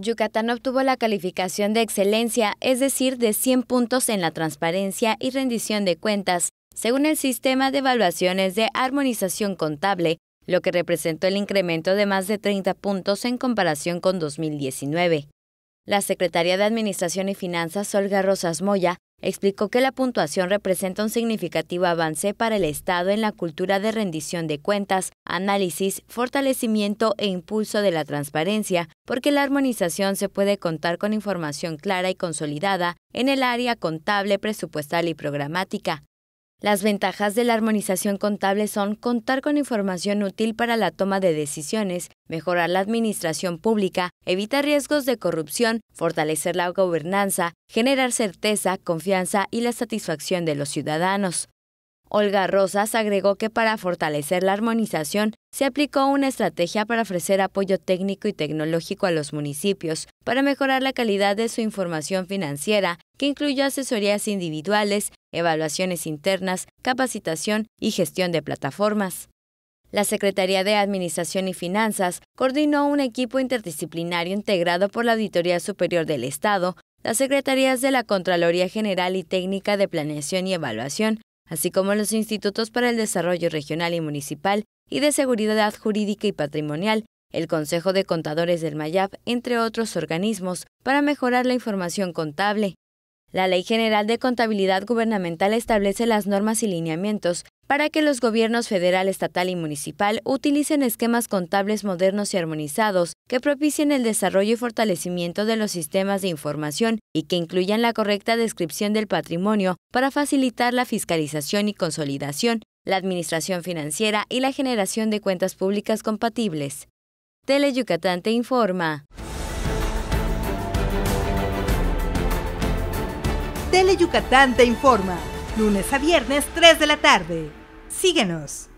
Yucatán obtuvo la calificación de excelencia, es decir, de 100 puntos en la transparencia y rendición de cuentas, según el sistema de evaluaciones de armonización contable, lo que representó el incremento de más de 30 puntos en comparación con 2019. La secretaria de Administración y Finanzas, Olga Rosas Moya, explicó que la puntuación representa un significativo avance para el Estado en la cultura de rendición de cuentas, análisis, fortalecimiento e impulso de la transparencia, porque la armonización se puede contar con información clara y consolidada en el área contable, presupuestal y programática, las ventajas de la armonización contable son contar con información útil para la toma de decisiones, mejorar la administración pública, evitar riesgos de corrupción, fortalecer la gobernanza, generar certeza, confianza y la satisfacción de los ciudadanos. Olga Rosas agregó que para fortalecer la armonización se aplicó una estrategia para ofrecer apoyo técnico y tecnológico a los municipios para mejorar la calidad de su información financiera, que incluyó asesorías individuales, evaluaciones internas, capacitación y gestión de plataformas. La Secretaría de Administración y Finanzas coordinó un equipo interdisciplinario integrado por la Auditoría Superior del Estado, las Secretarías de la Contraloría General y Técnica de Planeación y Evaluación, así como los Institutos para el Desarrollo Regional y Municipal y de Seguridad Jurídica y Patrimonial, el Consejo de Contadores del Mayab, entre otros organismos, para mejorar la información contable. La Ley General de Contabilidad Gubernamental establece las normas y lineamientos para que los gobiernos federal, estatal y municipal utilicen esquemas contables modernos y armonizados que propicien el desarrollo y fortalecimiento de los sistemas de información y que incluyan la correcta descripción del patrimonio para facilitar la fiscalización y consolidación, la administración financiera y la generación de cuentas públicas compatibles. Tele Yucatán te informa. Tele Yucatán te informa. Lunes a viernes, 3 de la tarde. Síguenos.